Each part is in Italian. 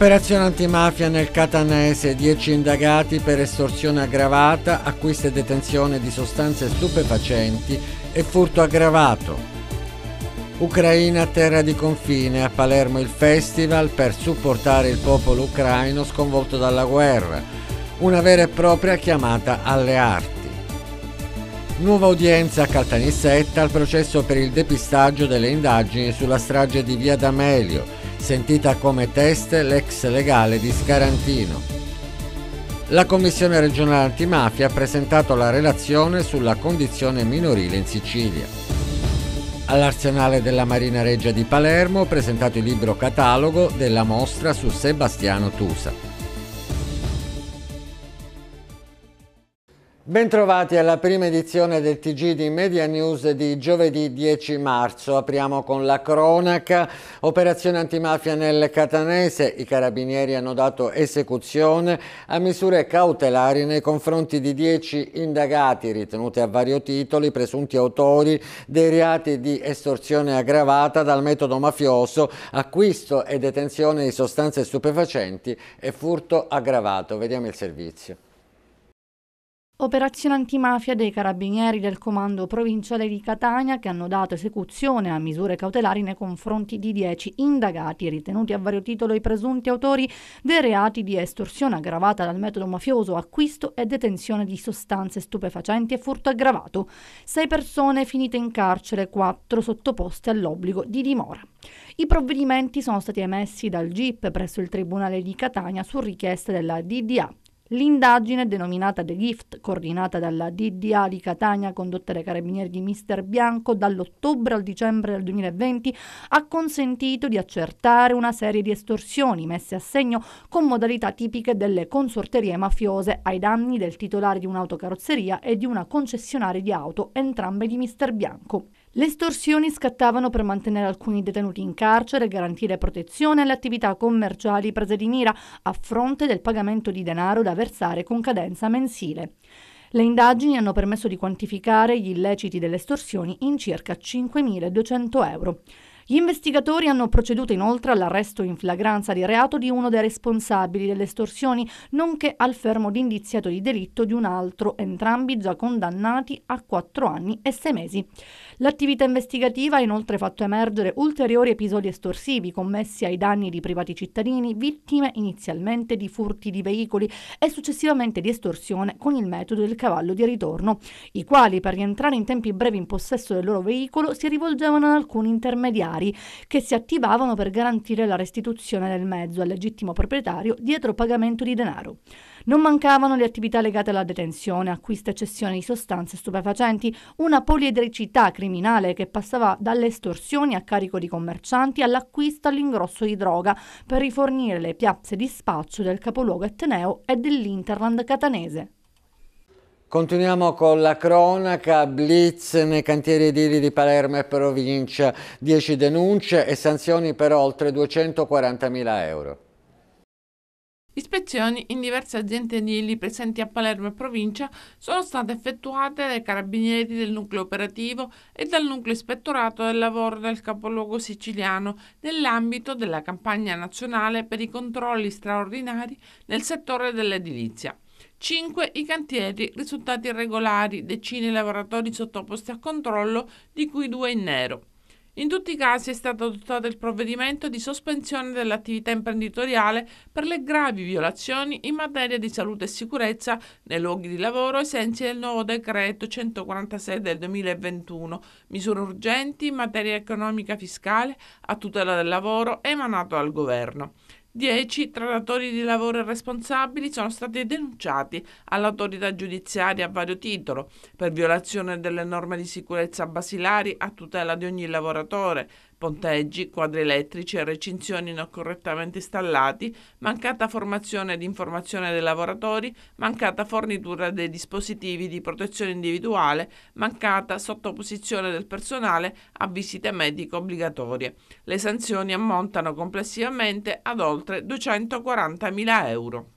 Operazione antimafia nel Catanese, 10 indagati per estorsione aggravata, acquisto e detenzione di sostanze stupefacenti e furto aggravato. Ucraina terra di confine, a Palermo il festival per supportare il popolo ucraino sconvolto dalla guerra, una vera e propria chiamata alle arti. Nuova udienza a Caltanissetta al processo per il depistaggio delle indagini sulla strage di Via D'Amelio, sentita come test l'ex legale di Scarantino. La Commissione regionale antimafia ha presentato la relazione sulla condizione minorile in Sicilia. All'arsenale della Marina Reggia di Palermo ho presentato il libro catalogo della mostra su Sebastiano Tusa. Bentrovati alla prima edizione del TG di Media News di giovedì 10 marzo. Apriamo con la cronaca. Operazione antimafia nel Catanese. I carabinieri hanno dato esecuzione a misure cautelari nei confronti di 10 indagati ritenuti a vario titolo presunti autori dei reati di estorsione aggravata dal metodo mafioso, acquisto e detenzione di sostanze stupefacenti e furto aggravato. Vediamo il servizio. Operazione antimafia dei carabinieri del comando provinciale di Catania che hanno dato esecuzione a misure cautelari nei confronti di dieci indagati ritenuti a vario titolo i presunti autori dei reati di estorsione aggravata dal metodo mafioso, acquisto e detenzione di sostanze stupefacenti e furto aggravato. Sei persone finite in carcere, quattro sottoposte all'obbligo di dimora. I provvedimenti sono stati emessi dal GIP presso il Tribunale di Catania su richiesta della DDA. L'indagine, denominata The Gift, coordinata dalla DDA di Catania, condotta dai carabinieri di Mister Bianco dall'ottobre al dicembre del 2020, ha consentito di accertare una serie di estorsioni messe a segno con modalità tipiche delle consorterie mafiose ai danni del titolare di un'autocarrozzeria e di una concessionaria di auto, entrambe di Mister Bianco. Le estorsioni scattavano per mantenere alcuni detenuti in carcere e garantire protezione alle attività commerciali prese di mira a fronte del pagamento di denaro da versare con cadenza mensile. Le indagini hanno permesso di quantificare gli illeciti delle estorsioni in circa 5.200 euro. Gli investigatori hanno proceduto inoltre all'arresto in flagranza di reato di uno dei responsabili delle estorsioni, nonché al fermo di indiziato di delitto di un altro, entrambi già condannati a quattro anni e sei mesi. L'attività investigativa ha inoltre fatto emergere ulteriori episodi estorsivi commessi ai danni di privati cittadini, vittime inizialmente di furti di veicoli e successivamente di estorsione con il metodo del cavallo di ritorno, i quali per rientrare in tempi brevi in possesso del loro veicolo si rivolgevano ad alcuni intermediari che si attivavano per garantire la restituzione del mezzo al legittimo proprietario dietro pagamento di denaro. Non mancavano le attività legate alla detenzione, acquisto e cessione di sostanze stupefacenti, una poliedricità criminale che passava dalle estorsioni a carico di commercianti all'acquisto all'ingrosso di droga per rifornire le piazze di spaccio del capoluogo etneo e dell'Interland catanese. Continuiamo con la cronaca, blitz nei cantieri edili di Palermo e provincia, 10 denunce e sanzioni per oltre 240.000 euro. Ispezioni in diverse aziende edili presenti a Palermo e provincia sono state effettuate dai carabinieri del nucleo operativo e dal nucleo ispettorato del lavoro del capoluogo siciliano nell'ambito della campagna nazionale per i controlli straordinari nel settore dell'edilizia. 5 i cantieri risultati irregolari, decine di lavoratori sottoposti a controllo, di cui due in nero. In tutti i casi è stato adottato il provvedimento di sospensione dell'attività imprenditoriale per le gravi violazioni in materia di salute e sicurezza nei luoghi di lavoro ai sensi del nuovo decreto 146 del 2021, misure urgenti in materia economica fiscale a tutela del lavoro emanato dal governo. Dieci trattatori di lavoro responsabili sono stati denunciati all'autorità giudiziaria a vario titolo per violazione delle norme di sicurezza basilari a tutela di ogni lavoratore, ponteggi, quadri elettrici e recinzioni non correttamente installati, mancata formazione ed informazione dei lavoratori, mancata fornitura dei dispositivi di protezione individuale, mancata sottoposizione del personale a visite mediche obbligatorie. Le sanzioni ammontano complessivamente ad oltre 240.000 euro.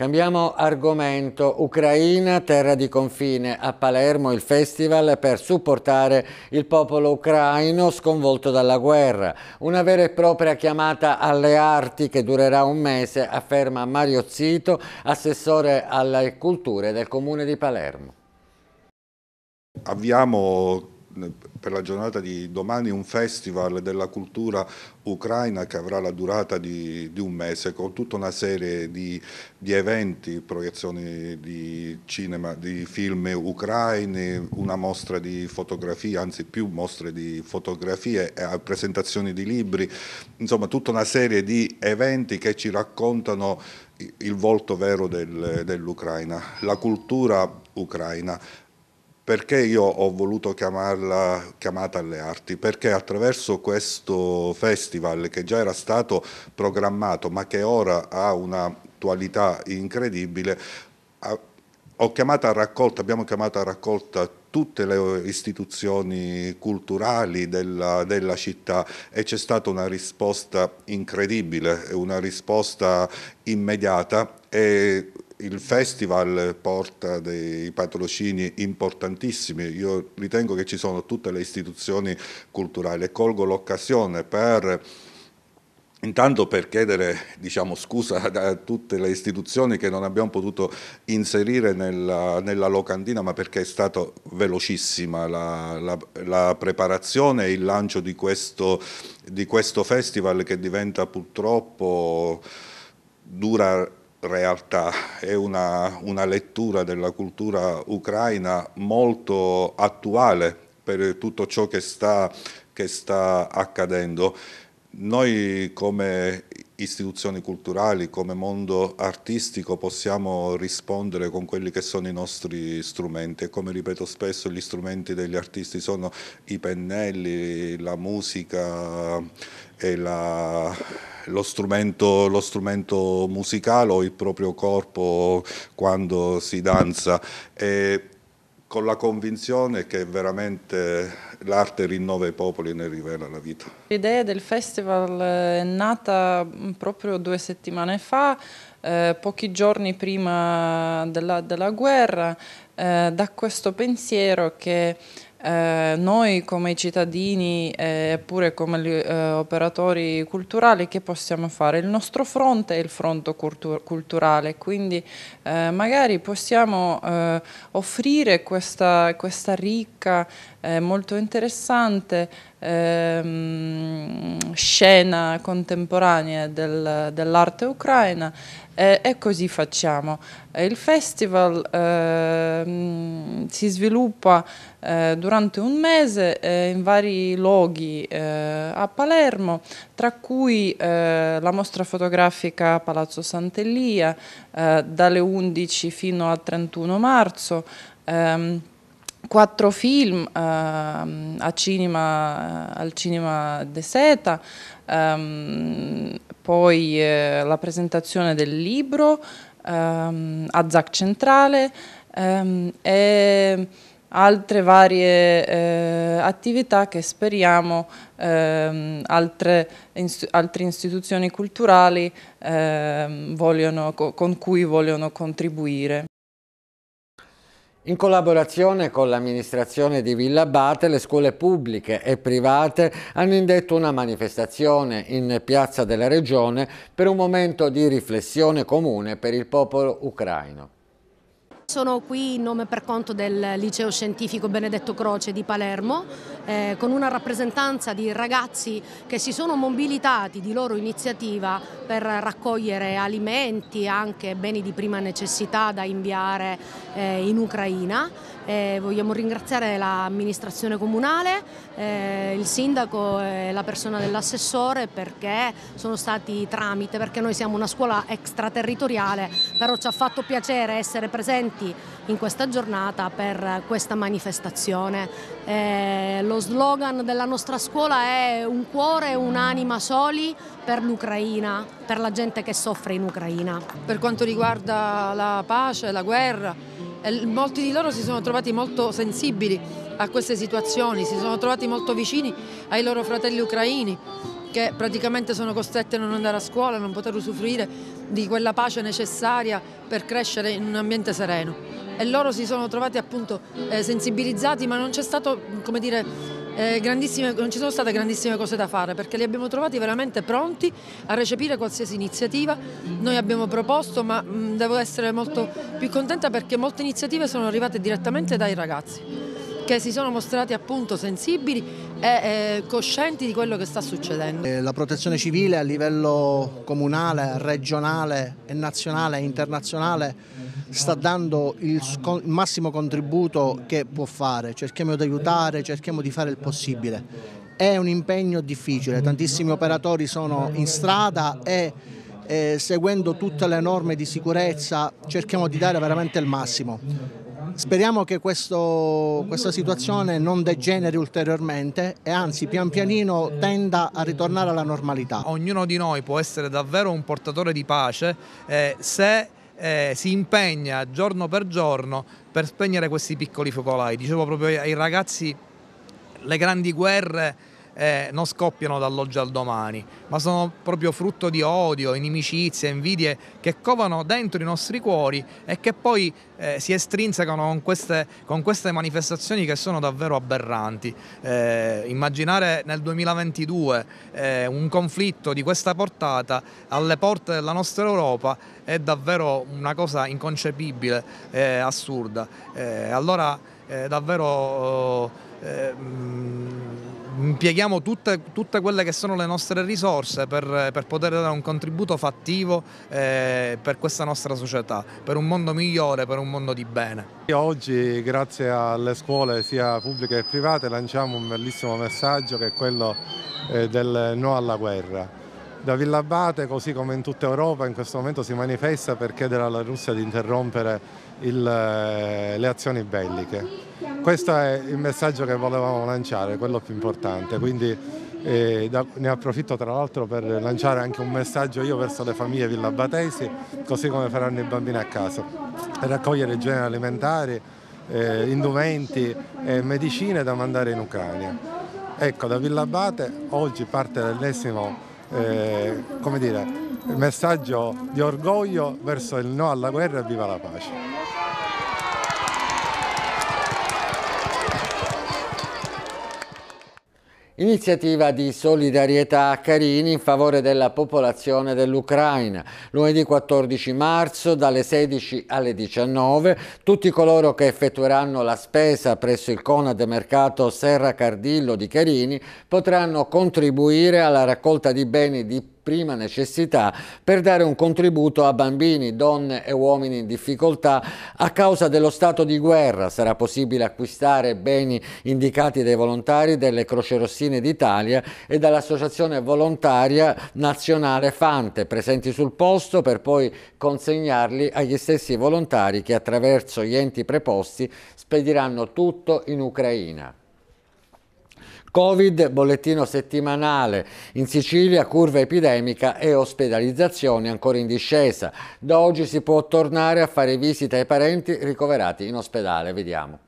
Cambiamo argomento. Ucraina, terra di confine. A Palermo il festival per supportare il popolo ucraino sconvolto dalla guerra. Una vera e propria chiamata alle arti che durerà un mese, afferma Mario Zito, assessore alle culture del comune di Palermo. Abbiamo per la giornata di domani un festival della cultura ucraina che avrà la durata di, di un mese con tutta una serie di, di, eventi, proiezioni di cinema, di film ucraini, una mostra di fotografie, anzi più mostre di fotografie, eh, presentazioni di libri, insomma tutta una serie di eventi che ci raccontano il volto vero del, dell'Ucraina, la cultura ucraina. Perché io ho voluto chiamarla chiamata alle arti? Perché attraverso questo festival che già era stato programmato ma che ora ha un'attualità incredibile, ho chiamato a raccolta, abbiamo chiamato a raccolta tutte le istituzioni culturali della, della città e c'è stata una risposta incredibile, una risposta immediata e il festival porta dei patrocini importantissimi, io ritengo che ci sono tutte le istituzioni culturali e colgo l'occasione per Intanto per chiedere diciamo, scusa a tutte le istituzioni che non abbiamo potuto inserire nella, nella locandina, ma perché è stata velocissima la, la, la, preparazione e il lancio di questo, di questo festival che diventa purtroppo dura realtà, è una, una lettura della cultura ucraina molto attuale per tutto ciò che sta, che sta accadendo. Noi come istituzioni culturali, come mondo artistico possiamo rispondere con quelli che sono i nostri strumenti e come ripeto spesso gli strumenti degli artisti sono i pennelli, la musica e la, lo strumento, lo strumento musicale o il proprio corpo quando si danza. E con la convinzione che veramente l'arte rinnova i popoli e ne rivela la vita. L'idea del festival è nata proprio due settimane fa, eh, pochi giorni prima della, della guerra, eh, da questo pensiero che eh, noi come cittadini e eh, pure come eh, operatori culturali che possiamo fare? Il nostro fronte è il fronte cultur culturale, quindi eh, magari possiamo eh, offrire questa, questa ricca eh, molto interessante, ehm, scena contemporanea del, dell'arte ucraina eh, e così facciamo. Il festival eh, si sviluppa eh, durante un mese eh, in vari luoghi eh, a Palermo, tra cui la mostra fotografica Palazzo Sant'Elia dalle 11 fino al 31 marzo. Ehm, quattro film uh, cinema, al cinema De Seta, um, poi uh, la presentazione del libro um, a ZAC Centrale um, e altre varie uh, attività che speriamo altre, ins altre, istituzioni culturali con cui vogliono contribuire. In collaborazione con l'amministrazione di Villa Abate, le scuole pubbliche e private hanno indetto una manifestazione in Piazza della Regione per un momento di riflessione comune per il popolo ucraino. Sono qui in nome per conto del liceo scientifico Benedetto Croce di Palermo eh, con una rappresentanza di ragazzi che si sono mobilitati di loro iniziativa per raccogliere alimenti e anche beni di prima necessità da inviare eh, in Ucraina eh, vogliamo ringraziare l'amministrazione comunale, eh, il sindaco e la persona dell'assessore perché sono stati tramite, perché noi siamo una scuola extraterritoriale, però ci ha fatto piacere essere presenti in questa giornata per questa manifestazione. Eh, lo slogan della nostra scuola è un cuore e un'anima soli per l'Ucraina, per la gente che soffre in Ucraina. Per quanto riguarda la pace, la guerra, molti di loro si sono trovati molto sensibili a queste situazioni, si sono trovati molto vicini ai loro fratelli ucraini che praticamente sono costretti a non andare a scuola, a non poter usufruire di quella pace necessaria per crescere in un ambiente sereno. E loro si sono trovati appunto eh, sensibilizzati, ma non c'è stato, come dire, eh, non ci sono state grandissime cose da fare perché li abbiamo trovati veramente pronti a recepire qualsiasi iniziativa. Noi abbiamo proposto, ma mh, mm, devo essere molto più contenta perché molte iniziative sono arrivate direttamente dai ragazzi che si sono mostrati appunto sensibili e eh, coscienti di quello che sta succedendo. Eh, la protezione civile a livello comunale, regionale, nazionale e internazionale sta dando il, il massimo contributo che può fare, cerchiamo di aiutare, cerchiamo di fare il possibile. È un impegno difficile, tantissimi operatori sono in strada e eh, seguendo tutte le norme di sicurezza cerchiamo di dare veramente il massimo. Speriamo che questo, questa situazione non degeneri ulteriormente e anzi pian pianino tenda a ritornare alla normalità. Ognuno di noi può essere davvero un portatore di pace eh, se eh, si impegna giorno per giorno per spegnere questi piccoli focolai. Dicevo proprio ai ragazzi, le grandi guerre eh, non scoppiano dall'oggi al domani, ma sono proprio frutto di odio, inimicizie, invidie che covano dentro i nostri cuori e che poi eh, si estrinsecano con queste, con queste, manifestazioni che sono davvero aberranti. Eh, immaginare nel 2022 eh, un conflitto di questa portata alle porte della nostra Europa è davvero una cosa inconcepibile, eh, assurda. Eh, allora davvero... Oh, eh, mh, mm, impieghiamo tutte, tutte, quelle che sono le nostre risorse per, per poter dare un contributo fattivo eh, per questa nostra società, per un mondo migliore, per un mondo di bene. Oggi grazie alle scuole sia pubbliche che private lanciamo un bellissimo messaggio che è quello eh, del no alla guerra. Da Villabate, così come in tutta Europa, in questo momento si manifesta per chiedere alla Russia di interrompere il, eh, le azioni belliche. Questo è il messaggio che volevamo lanciare, quello più importante, quindi eh, da, ne approfitto tra l'altro per lanciare anche un messaggio io verso le famiglie villabatesi, così come faranno i bambini a casa, per raccogliere generi alimentari, eh, indumenti e medicine da mandare in Ucraina. Ecco, da Villabate oggi parte l'ennesimo eh, messaggio di orgoglio verso il no alla guerra e viva la pace. Iniziativa di solidarietà a Carini in favore della popolazione dell'Ucraina. Lunedì 14 marzo dalle 16 alle 19 tutti coloro che effettueranno la spesa presso il Conad Mercato Serra Cardillo di Carini potranno contribuire alla raccolta di beni di prima necessità per dare un contributo a bambini, donne e uomini in difficoltà a causa dello stato di guerra. Sarà possibile acquistare beni indicati dai volontari delle Croce Rossine d'Italia e dall'Associazione Volontaria Nazionale Fante presenti sul posto per poi consegnarli agli stessi volontari che attraverso gli enti preposti spediranno tutto in Ucraina. Covid, bollettino settimanale in Sicilia, curva epidemica e ospedalizzazioni ancora in discesa. Da oggi si può tornare a fare visita ai parenti ricoverati in ospedale. Vediamo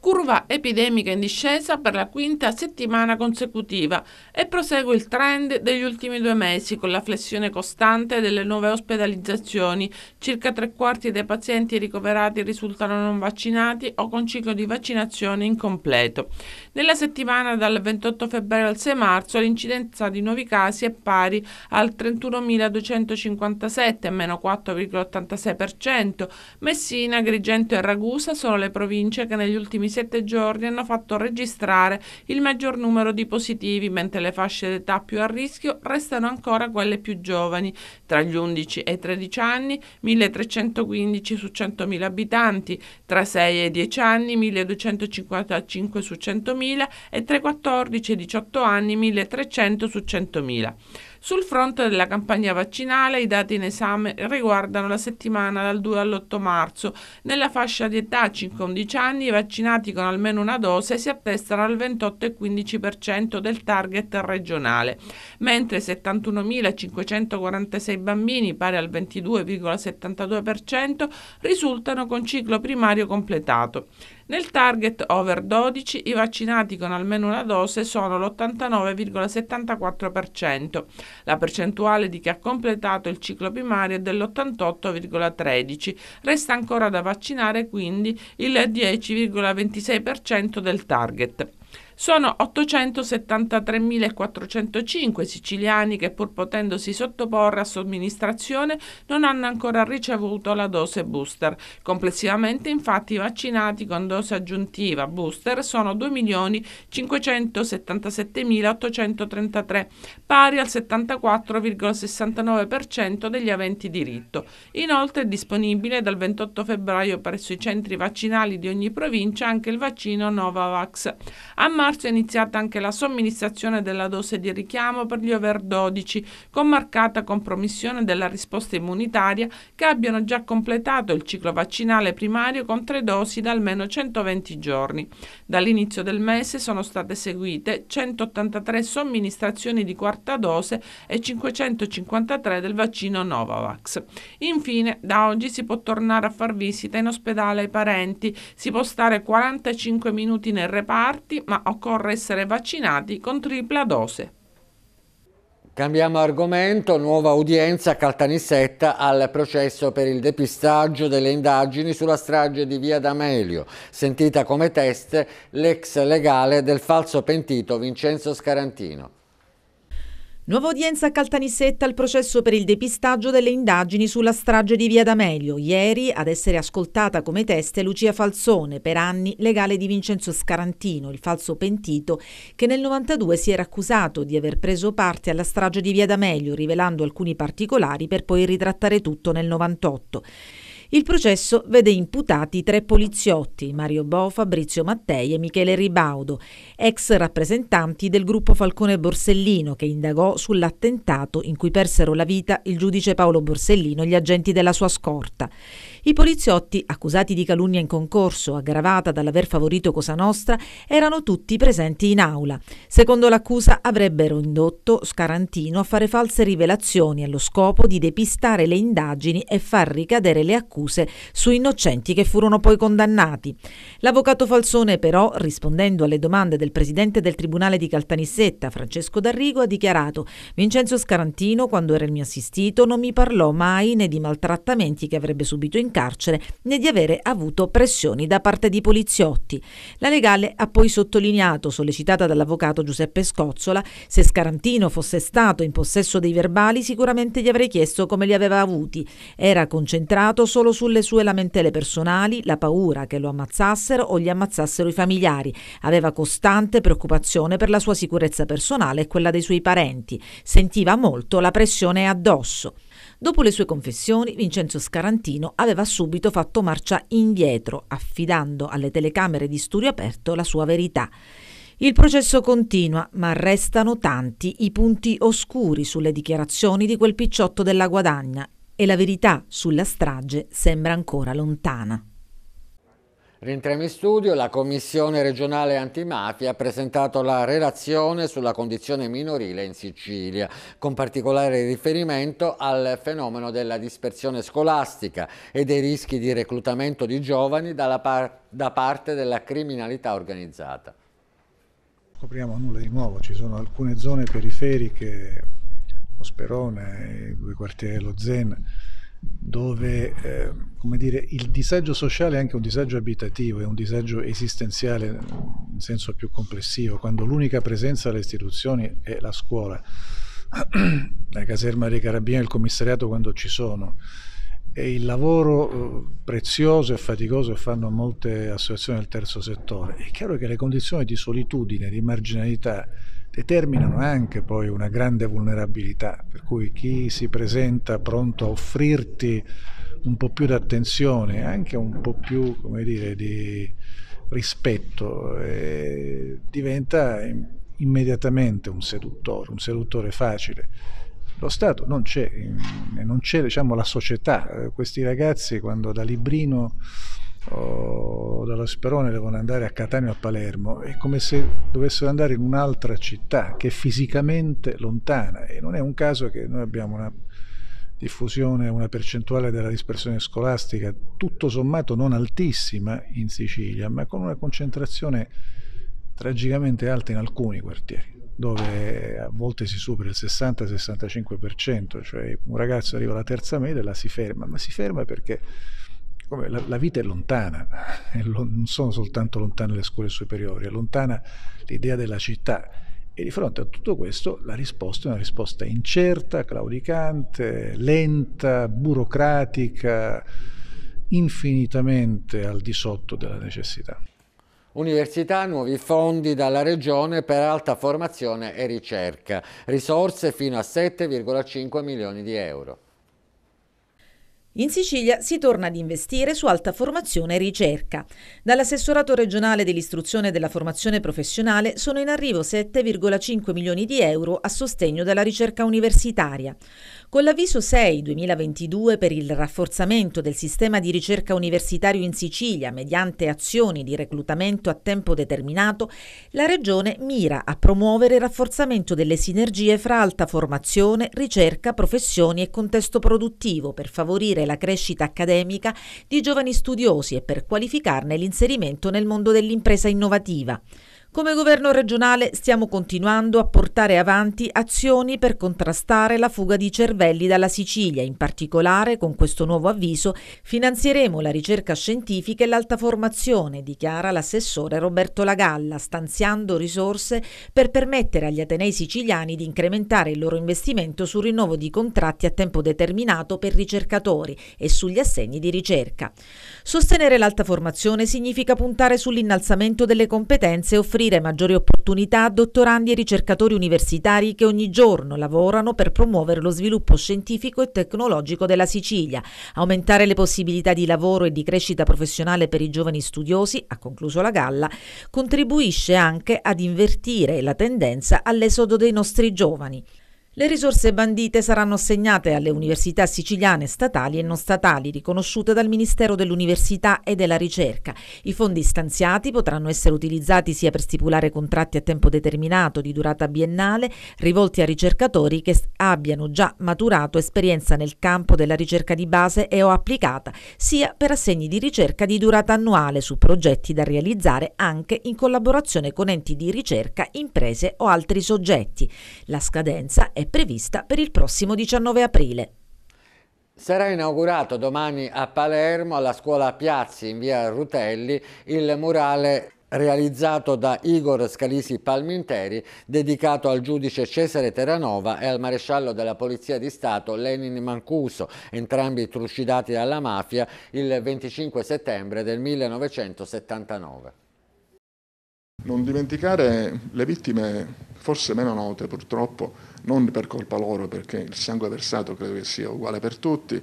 curva epidemica in discesa per la quinta settimana consecutiva e prosegue il trend degli ultimi due mesi con la flessione costante delle nuove ospedalizzazioni. Circa tre quarti dei pazienti ricoverati risultano non vaccinati o con ciclo di vaccinazione incompleto. Nella settimana dal 28 febbraio al 6 marzo l'incidenza di nuovi casi è pari al 31.257, meno 4,86%. Messina, Grigento e Ragusa sono le province che negli ultimi ultimi sette giorni hanno fatto registrare il maggior numero di positivi, mentre le fasce d'età più a rischio restano ancora quelle più giovani, tra gli 11 e i 13 anni 1315 su 100.000 abitanti, tra 6 e 10 anni 1255 su 100.000 e tra 14 e 18 anni 1300 su 100.000. Sul fronte della campagna vaccinale, i dati in esame riguardano la settimana dal 2 all'8 marzo. Nella fascia di età 5-11 anni, i vaccinati con almeno una dose si attestano al 28,15% del target regionale, mentre 71.546 bambini, pari al 22,72%, risultano con ciclo primario completato. Nel target over 12 i vaccinati con almeno una dose sono l'89,74%, la percentuale di chi ha completato il ciclo primario è dell'88,13%, resta ancora da vaccinare quindi il 10,26% del target. Sono 873.405 siciliani che pur potendosi sottoporre a somministrazione non hanno ancora ricevuto la dose booster. Complessivamente infatti i vaccinati con dose aggiuntiva booster sono 2.577.833, pari al 74,69% degli aventi diritto. Inoltre è disponibile dal 28 febbraio presso i centri vaccinali di ogni provincia anche il vaccino Novavax. A marzo è iniziata anche la somministrazione della dose di richiamo per gli over 12, con marcata compromissione della risposta immunitaria che abbiano già completato il ciclo vaccinale primario con tre dosi da almeno 120 giorni. Dall'inizio del mese sono state seguite 183 somministrazioni di quarta dose e 553 del vaccino Novavax. Infine, da oggi si può tornare a far visita in ospedale ai parenti, si può stare 45 minuti nei reparti, ma occorre occorre essere vaccinati con tripla dose. Cambiamo argomento, nuova udienza a Caltanissetta al processo per il depistaggio delle indagini sulla strage di Via D'Amelio, sentita come test l'ex legale del falso pentito Vincenzo Scarantino. Nuova udienza a Caltanissetta al processo per il depistaggio delle indagini sulla strage di Via D'Amelio. Ieri ad essere ascoltata come testa è Lucia Falzone, per anni legale di Vincenzo Scarantino, il falso pentito che nel 92 si era accusato di aver preso parte alla strage di Via D'Amelio, rivelando alcuni particolari per poi ritrattare tutto nel 98. Il processo vede imputati tre poliziotti, Mario Bo, Fabrizio Mattei e Michele Ribaudo, ex rappresentanti del gruppo Falcone Borsellino che indagò sull'attentato in cui persero la vita il giudice Paolo Borsellino e gli agenti della sua scorta. I poliziotti, accusati di calunnia in concorso, aggravata dall'aver favorito Cosa Nostra, erano tutti presenti in aula. Secondo l'accusa avrebbero indotto Scarantino a fare false rivelazioni allo scopo di depistare le indagini e far ricadere le accuse accuse su innocenti che furono poi condannati. L'avvocato Falsone però, rispondendo alle domande del presidente del Tribunale di Caltanissetta, Francesco D'Arrigo, ha dichiarato Vincenzo Scarantino, quando era il mio assistito, non mi parlò mai né di maltrattamenti che avrebbe subito in carcere né di avere avuto pressioni da parte di poliziotti. La legale ha poi sottolineato, sollecitata dall'avvocato Giuseppe Scozzola, se Scarantino fosse stato in possesso dei verbali sicuramente gli avrei chiesto come li aveva avuti. Era concentrato solo solo sulle sue lamentele personali, la paura che lo ammazzassero o gli ammazzassero i familiari. Aveva costante preoccupazione per la sua sicurezza personale e quella dei suoi parenti. Sentiva molto la pressione addosso. Dopo le sue confessioni, Vincenzo Scarantino aveva subito fatto marcia indietro, affidando alle telecamere di studio aperto la sua verità. Il processo continua, ma restano tanti i punti oscuri sulle dichiarazioni di quel picciotto della guadagna e la verità sulla strage sembra ancora lontana. Rientriamo in studio, la Commissione regionale antimafia ha presentato la relazione sulla condizione minorile in Sicilia, con particolare riferimento al fenomeno della dispersione scolastica e dei rischi di reclutamento di giovani par da parte della criminalità organizzata. Non scopriamo nulla di nuovo, ci sono alcune zone periferiche Osperone, due quartieri dello Zen, dove eh, dire, il disagio sociale è anche un disagio abitativo, è un disagio esistenziale in senso più complessivo, quando l'unica presenza delle istituzioni è la scuola, la caserma dei carabinieri, il commissariato quando ci sono. E il lavoro eh, prezioso e faticoso che fanno molte associazioni del terzo settore. È chiaro che le condizioni di solitudine, di marginalità, determinano anche poi una grande vulnerabilità, per cui chi si presenta pronto a offrirti un po' più di attenzione, anche un po' più, dire, di rispetto, eh, diventa immediatamente un seduttore, un seduttore facile. Lo Stato non c'è, mm, non c'è diciamo, la società, eh, questi ragazzi quando da Librino oh, dallo Sperone devono andare a Catania o a Palermo, è come se dovessero andare in un'altra città che è fisicamente lontana e non è un caso che noi abbiamo una diffusione, una percentuale della dispersione scolastica tutto sommato non altissima in Sicilia, ma con una concentrazione tragicamente alta in alcuni quartieri dove a volte si supera il 60-65%, cioè un ragazzo arriva alla terza media e la si ferma, ma si ferma perché come la, la vita è lontana, eh, non sono soltanto lontane le scuole superiori, è lontana l'idea della città. E di fronte a tutto questo la risposta è una risposta incerta, claudicante, lenta, burocratica, infinitamente al di sotto della necessità. Università, nuovi fondi dalla Regione per alta formazione e ricerca, risorse fino a 7,5 milioni di euro. In Sicilia si torna ad investire su alta formazione e ricerca. Dall'assessorato regionale dell'istruzione e della formazione professionale sono in arrivo 7,5 milioni di euro a sostegno della ricerca universitaria. Con l'avviso 6 2022 per il rafforzamento del sistema di ricerca universitario in Sicilia mediante azioni di reclutamento a tempo determinato, la Regione mira a promuovere il rafforzamento delle sinergie fra alta formazione, ricerca, professioni e contesto produttivo per favorire la crescita accademica di giovani studiosi e per qualificarne l'inserimento nel mondo dell'impresa innovativa. Come governo regionale stiamo continuando a portare avanti azioni per contrastare la fuga di cervelli dalla Sicilia. In particolare, con questo nuovo avviso, finanzieremo la ricerca scientifica e l'alta formazione, dichiara l'assessore Roberto Lagalla, stanziando risorse per permettere agli Atenei siciliani di incrementare il loro investimento sul rinnovo di contratti a tempo determinato per ricercatori e sugli assegni di ricerca. Sostenere l'alta formazione significa puntare sull'innalzamento delle competenze e offrire offrire maggiori opportunità a dottorandi e ricercatori universitari che ogni giorno lavorano per promuovere lo sviluppo scientifico e tecnologico della Sicilia, aumentare le possibilità di lavoro e di crescita professionale per i giovani studiosi, ha concluso la galla, contribuisce anche ad invertire la tendenza all'esodo dei nostri giovani. Le risorse bandite saranno assegnate alle università siciliane statali e non statali riconosciute dal Ministero dell'Università e della Ricerca. I fondi stanziati potranno essere utilizzati sia per stipulare contratti a tempo determinato di durata biennale rivolti a ricercatori che abbiano già maturato esperienza nel campo della ricerca di base e o applicata, sia per assegni di ricerca di durata annuale su progetti da realizzare anche in collaborazione con enti di ricerca, imprese o altri soggetti. La scadenza è prevista per il prossimo 19 aprile. Sarà inaugurato domani a Palermo, alla scuola Piazzi in via Rutelli, il murale realizzato da Igor Scalisi Palminteri, dedicato al giudice Cesare Terranova e al maresciallo della Polizia di Stato Lenin Mancuso, entrambi trucidati dalla mafia il 25 settembre del 1979. Non dimenticare le vittime forse meno note purtroppo non per colpa loro perché il sangue versato credo che sia uguale per tutti,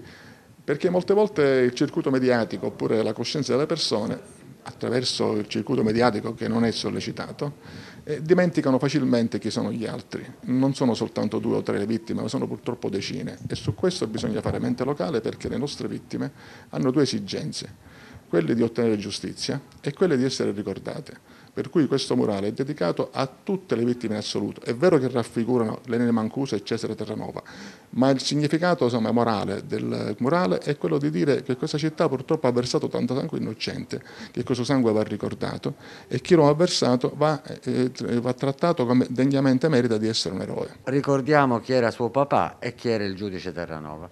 perché molte volte il circuito mediatico oppure la coscienza delle persone attraverso il circuito mediatico che non è sollecitato, eh, dimenticano facilmente chi sono gli altri. Non sono soltanto due o tre le vittime, ma sono purtroppo decine. E su questo bisogna fare mente locale perché le nostre vittime hanno due esigenze, quelle di ottenere giustizia e quelle di essere ricordate. Per cui questo murale è dedicato a tutte le vittime in assoluto. È vero che raffigurano Lenine Mancuso e Cesare Terranova, ma il significato insomma, morale del murale è quello di dire che questa città purtroppo ha versato tanto sangue innocente, che questo sangue va ricordato e chi lo ha versato va, eh, va trattato come degnamente merita di essere un eroe. Ricordiamo chi era suo papà e chi era il giudice Terranova.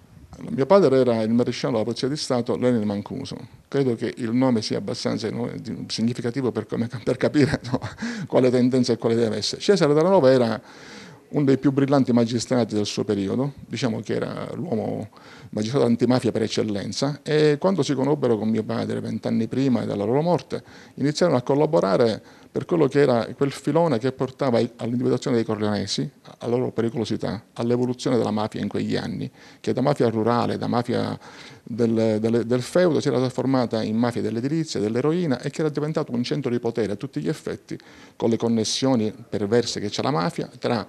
Mio padre era il maresciallo della Polizia di Stato Lenin Mancuso. Credo che il nome sia abbastanza significativo per, come, per capire no, quale tendenza e quale deve essere. Cesare Della era uno dei più brillanti magistrati del suo periodo, diciamo che era l'uomo magistrato antimafia per eccellenza e quando si conobbero con mio padre vent'anni prima della loro morte iniziarono a collaborare per quello che era quel filone che portava all'individuazione dei corleonesi, alla loro pericolosità, all'evoluzione della mafia in quegli anni, che da mafia rurale, da mafia del, del, del feudo si era trasformata in mafia dell'edilizia, dell'eroina e che era diventato un centro di potere a tutti gli effetti, con le connessioni perverse che c'è la mafia tra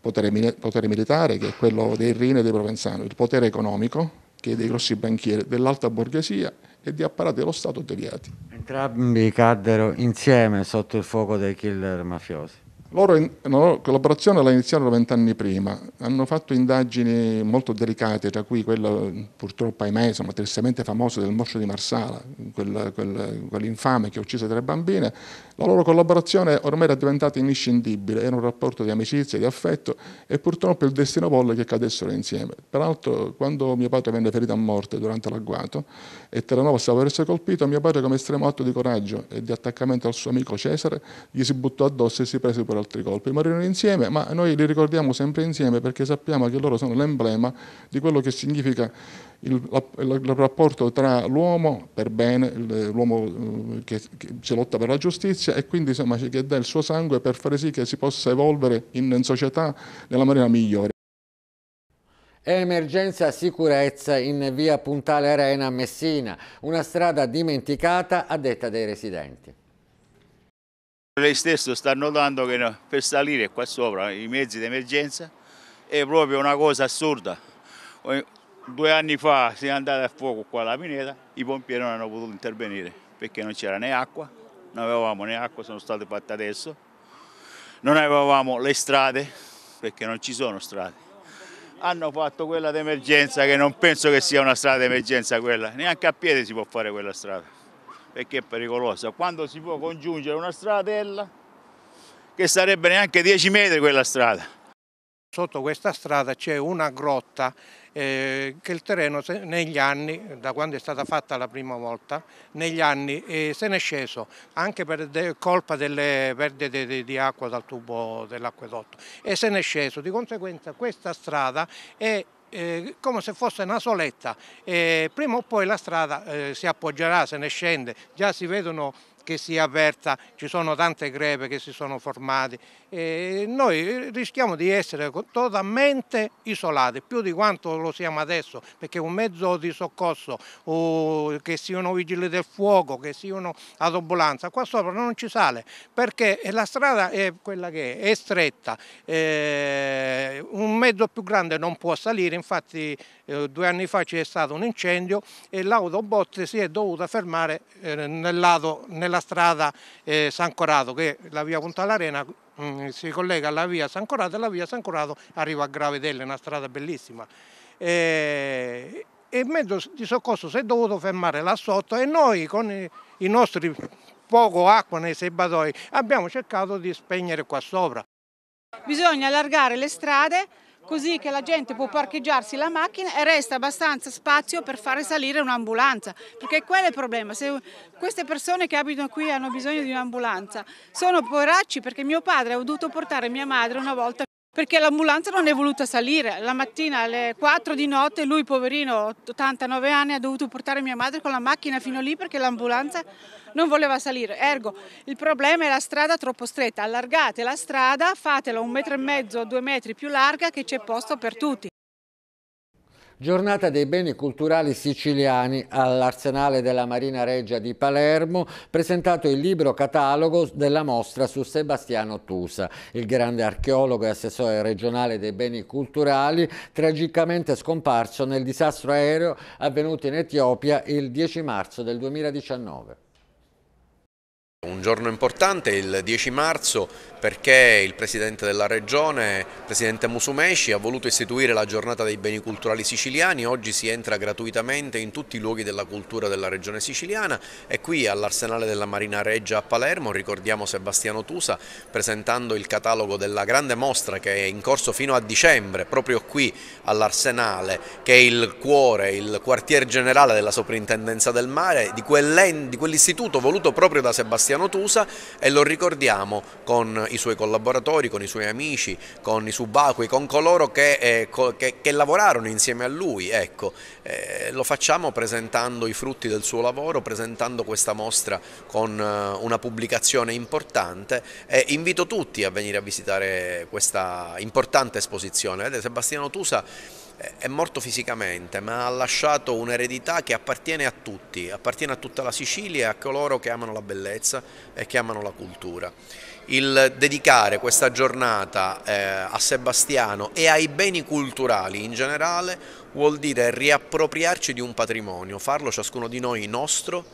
potere, potere militare, che è quello dei Rino e dei Provenzano, il potere economico, che è dei grossi banchieri, dell'alta borghesia e di apparati dello Stato deviati. Entrambi caddero insieme sotto il fuoco dei killer mafiosi. Loro in, la loro collaborazione la iniziarono vent'anni prima, hanno fatto indagini molto delicate, tra cui quella purtroppo, ahimè, insomma, tristemente famosa del moscio di Marsala, quell'infame quell che uccise tre bambine, la loro collaborazione ormai era diventata inescindibile, era un rapporto di amicizia, di affetto e purtroppo il destino volle che cadessero insieme. Peraltro quando mio padre venne ferito a morte durante l'agguato e Terranova stava per essere colpito, mio padre come estremo atto di coraggio e di attaccamento al suo amico Cesare gli si buttò addosso e si prese per altri colpi. Morirono insieme, ma noi li ricordiamo sempre insieme perché sappiamo che loro sono l'emblema di quello che significa il, la, il rapporto tra l'uomo per bene, l'uomo eh, che, che, che lotta per la giustizia, giustizia e quindi insomma, che dà il suo sangue per fare sì che si possa evolvere in, in società nella maniera migliore. Emergenza sicurezza in via Puntale Arena a Messina, una strada dimenticata a detta dei residenti. Lei stesso sta notando che per salire qua sopra i mezzi d'emergenza è proprio una cosa assurda. Due anni fa si è andata a fuoco qua alla pineta, i pompieri non hanno potuto intervenire perché non c'era né acqua non avevamo né acqua, sono state fatte adesso, non avevamo le strade, perché non ci sono strade. Hanno fatto quella d'emergenza che non penso che sia una strada d'emergenza quella, neanche a piedi si può fare quella strada, perché è pericolosa. Quando si può congiungere una stradella, che sarebbe neanche 10 metri quella strada, Sotto questa strada c'è una grotta eh, che il terreno negli anni, da quando è stata fatta la prima volta, negli anni eh, se n'è sceso anche per de colpa delle perdite di, di acqua dal tubo dell'acquedotto e se n'è sceso. Di conseguenza questa strada è eh, come se fosse una soletta, eh, prima o poi la strada eh, si appoggerà, se ne scende, già si vedono che si avverta, ci sono tante grepe che si sono formate. E noi rischiamo di essere totalmente isolati, più di quanto lo siamo adesso, perché un mezzo di soccorso, che siano vigili del fuoco, che siano ad ambulanza, qua sopra non ci sale, perché la strada è quella che è, è stretta, eh, un mezzo più grande non può salire, infatti eh, due anni fa c'è stato un incendio e l'autobot si è dovuta fermare eh, nel lato, nella la strada eh, San Corrado, che è la via Punta all'Arena mm, si collega alla via San Corrado e la via San Corrado arriva a Gravedelle, una strada bellissima. E, eh, e in mezzo di soccorso si è dovuto fermare là sotto e noi con i, i nostri poco acqua nei sebatoi abbiamo cercato di spegnere qua sopra. Bisogna allargare le strade così che la gente può parcheggiarsi la macchina e resta abbastanza spazio per fare salire un'ambulanza, perché quello è il problema, se queste persone che abitano qui hanno bisogno di un'ambulanza sono poveracci perché mio padre ha dovuto portare mia madre una volta perché l'ambulanza non è voluta salire. La mattina alle 4 di notte lui, poverino, 89 anni, ha dovuto portare mia madre con la macchina fino lì perché l'ambulanza non voleva salire. Ergo, il problema è la strada troppo stretta. Allargate la strada, fatela un metro e mezzo, due metri più larga che c'è posto per tutti. Giornata dei beni culturali siciliani all'Arsenale della Marina Regia di Palermo, presentato il libro catalogo della mostra su Sebastiano Tusa, il grande archeologo e assessore regionale dei beni culturali, tragicamente scomparso nel disastro aereo avvenuto in Etiopia il 10 marzo del 2019. Un giorno importante, il 10 marzo, perché il Presidente della Regione, Presidente Musumesci, ha voluto istituire la giornata dei beni culturali siciliani. Oggi si entra gratuitamente in tutti i luoghi della cultura della Regione siciliana e qui all'Arsenale della Marina Reggia a Palermo ricordiamo Sebastiano Tusa presentando il catalogo della grande mostra che è in corso fino a dicembre, proprio qui all'Arsenale, che è il cuore, il quartier generale della Soprintendenza del Mare, di quell'istituto voluto proprio da Sebastiano Graziano Tusa e lo ricordiamo con i suoi collaboratori, con i suoi amici, con i subacquei, con coloro che, eh, che, che lavorarono insieme a lui. Ecco, eh, lo facciamo presentando i frutti del suo lavoro, presentando questa mostra con eh, una pubblicazione importante e invito tutti a venire a visitare questa importante esposizione. Vedete, Sebastiano Tusa è morto fisicamente, ma ha lasciato un'eredità che appartiene a tutti, appartiene a tutta la Sicilia e a coloro che amano la bellezza e che amano la cultura. Il dedicare questa giornata eh, a Sebastiano e ai beni culturali in generale vuol dire riappropriarci di un patrimonio, farlo ciascuno di noi nostro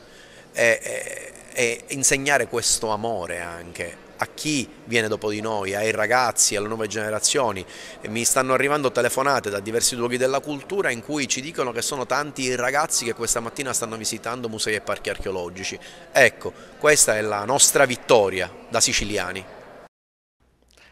e, e, e insegnare questo amore anche a chi viene dopo di noi, ai ragazzi, alle nuove generazioni. E mi stanno arrivando telefonate da diversi luoghi della cultura in cui ci dicono che sono tanti ragazzi che questa mattina stanno visitando musei e parchi archeologici. Ecco, questa è la nostra vittoria da siciliani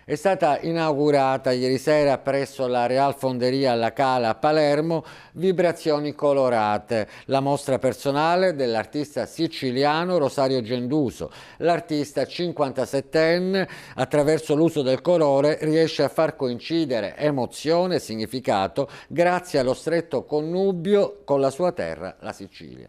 è stata inaugurata ieri sera presso la Real Fonderia La Cala a Palermo Vibrazioni Colorate, la mostra personale dell'artista siciliano Rosario Genduso. L'artista 57enne attraverso l'uso del colore riesce a far coincidere emozione e significato grazie allo stretto connubio con la sua terra, la Sicilia.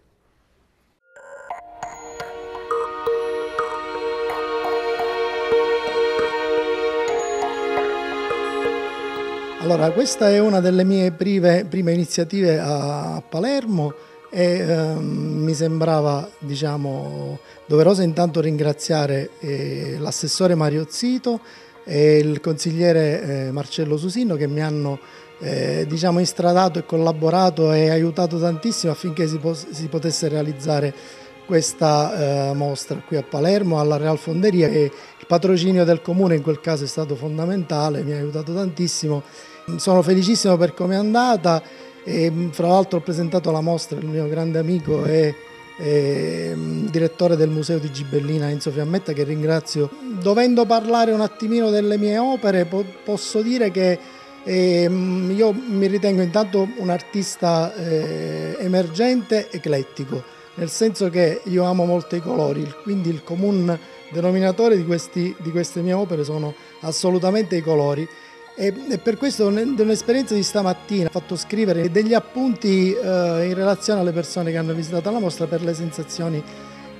Allora, questa è una delle mie prime, prime iniziative a Palermo e eh, mi sembrava diciamo, doveroso intanto ringraziare eh, l'assessore Mario Zito e il consigliere eh, Marcello Susino che mi hanno eh, diciamo, istradato e collaborato e aiutato tantissimo affinché si, si potesse realizzare questa eh, mostra qui a Palermo alla Real Fonderia e il patrocinio del comune in quel caso è stato fondamentale, mi ha aiutato tantissimo. Sono felicissimo per come è andata e mm, fra l'altro ho presentato la mostra, il mio grande amico e, è mm, direttore del museo di Gibellina Enzo Fiammetta che ringrazio. Dovendo parlare un attimino delle mie opere po posso dire che eh, io mi ritengo intanto un artista eh, emergente, eclettico, nel senso che io amo molto i colori, quindi il comune denominatore di, questi, di queste mie opere sono assolutamente i colori e, e per questo un'esperienza di stamattina ho fatto scrivere degli appunti eh, in relazione alle persone che hanno visitato la mostra per le sensazioni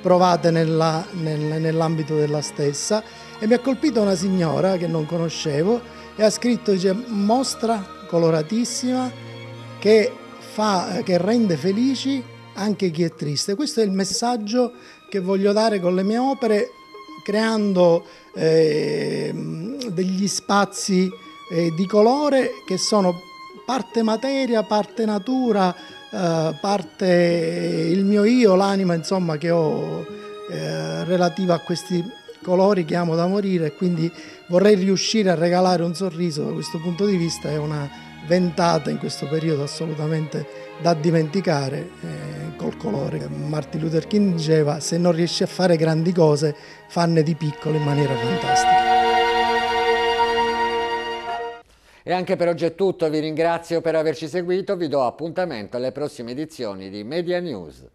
provate nell'ambito della stessa e mi ha colpito una signora che non conoscevo e ha scritto dice, mostra coloratissima che, fa, che rende felici anche chi è triste. Questo è il messaggio che voglio dare con le mie opere creando eh, degli spazi eh, di colore che sono parte materia, parte natura, eh, parte il mio io, l'anima insomma che ho eh, relativa a questi colori che amo da morire e quindi vorrei riuscire a regalare un sorriso da questo punto di vista è una ventata in questo periodo assolutamente da dimenticare eh, col colore. Martin Luther King diceva se non riesci a fare grandi cose fanne di piccole in maniera fantastica. E anche per oggi è tutto, vi ringrazio per averci seguito, vi do appuntamento alle prossime edizioni di Media News.